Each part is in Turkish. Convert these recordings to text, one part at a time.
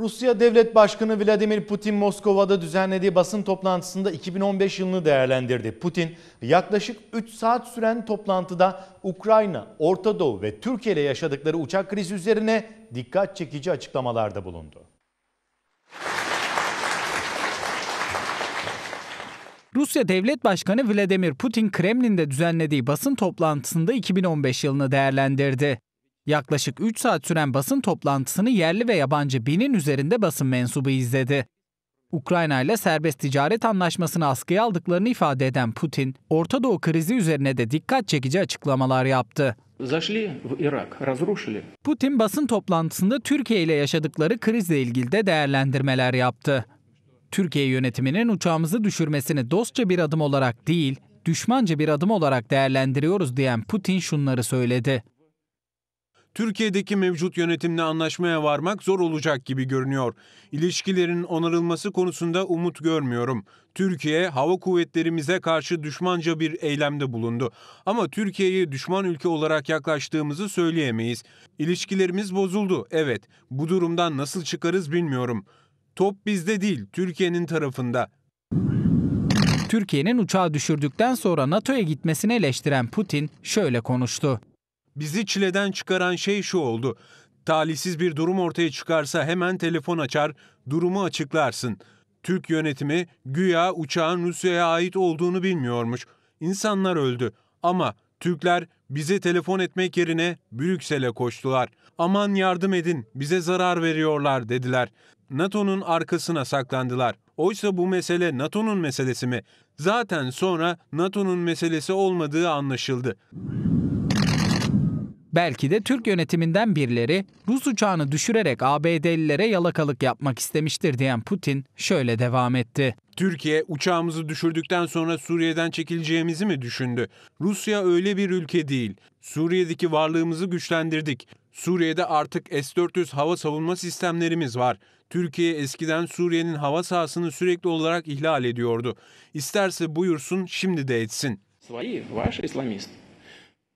Rusya Devlet Başkanı Vladimir Putin Moskova'da düzenlediği basın toplantısında 2015 yılını değerlendirdi. Putin yaklaşık 3 saat süren toplantıda Ukrayna, Orta Doğu ve Türkiye ile yaşadıkları uçak krizi üzerine dikkat çekici açıklamalarda bulundu. Rusya Devlet Başkanı Vladimir Putin Kremlin'de düzenlediği basın toplantısında 2015 yılını değerlendirdi. Yaklaşık 3 saat süren basın toplantısını yerli ve yabancı binin üzerinde basın mensubu izledi. Ukrayna ile serbest ticaret anlaşmasını askıya aldıklarını ifade eden Putin, Orta Doğu krizi üzerine de dikkat çekici açıklamalar yaptı. Putin basın toplantısında Türkiye ile yaşadıkları krizle ilgili de değerlendirmeler yaptı. Türkiye yönetiminin uçağımızı düşürmesini dostça bir adım olarak değil, düşmanca bir adım olarak değerlendiriyoruz diyen Putin şunları söyledi. Türkiye'deki mevcut yönetimle anlaşmaya varmak zor olacak gibi görünüyor. İlişkilerin onarılması konusunda umut görmüyorum. Türkiye hava kuvvetlerimize karşı düşmanca bir eylemde bulundu. Ama Türkiye'yi düşman ülke olarak yaklaştığımızı söyleyemeyiz. İlişkilerimiz bozuldu. Evet. Bu durumdan nasıl çıkarız bilmiyorum. Top bizde değil, Türkiye'nin tarafında. Türkiye'nin uçağı düşürdükten sonra NATO'ya gitmesini eleştiren Putin şöyle konuştu. Bizi çileden çıkaran şey şu oldu. Talihsiz bir durum ortaya çıkarsa hemen telefon açar, durumu açıklarsın. Türk yönetimi güya uçağın Rusya'ya ait olduğunu bilmiyormuş. İnsanlar öldü ama Türkler bize telefon etmek yerine Brüksel'e koştular. Aman yardım edin, bize zarar veriyorlar dediler. NATO'nun arkasına saklandılar. Oysa bu mesele NATO'nun meselesi mi? Zaten sonra NATO'nun meselesi olmadığı anlaşıldı. Belki de Türk yönetiminden birileri Rus uçağını düşürerek ABD'lilere yalakalık yapmak istemiştir diyen Putin şöyle devam etti. Türkiye uçağımızı düşürdükten sonra Suriye'den çekileceğimizi mi düşündü? Rusya öyle bir ülke değil. Suriye'deki varlığımızı güçlendirdik. Suriye'de artık S-400 hava savunma sistemlerimiz var. Türkiye eskiden Suriye'nin hava sahasını sürekli olarak ihlal ediyordu. İsterse buyursun şimdi de etsin. Свои, ваши исламисты.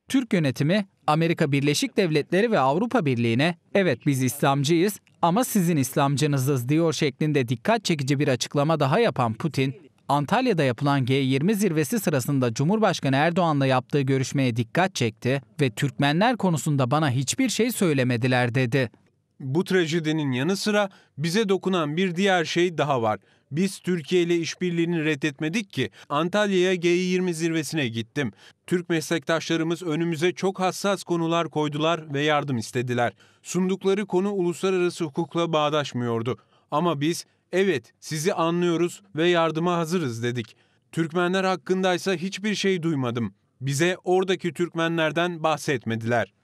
Türk yönetimi Amerika Birleşik Devletleri ve Avrupa Birliği'ne evet biz İslamcıyız ama sizin İslamcınızız diyor şeklinde dikkat çekici bir açıklama daha yapan Putin, Antalya'da yapılan G20 zirvesi sırasında Cumhurbaşkanı Erdoğan'la yaptığı görüşmeye dikkat çekti ve Türkmenler konusunda bana hiçbir şey söylemediler dedi. Bu trajedinin yanı sıra bize dokunan bir diğer şey daha var. Biz Türkiye ile işbirliğini reddetmedik ki. Antalya'ya G20 zirvesine gittim. Türk meslektaşlarımız önümüze çok hassas konular koydular ve yardım istediler. Sundukları konu uluslararası hukukla bağdaşmıyordu. Ama biz evet sizi anlıyoruz ve yardıma hazırız dedik. Türkmenler hakkındaysa hiçbir şey duymadım. Bize oradaki Türkmenlerden bahsetmediler.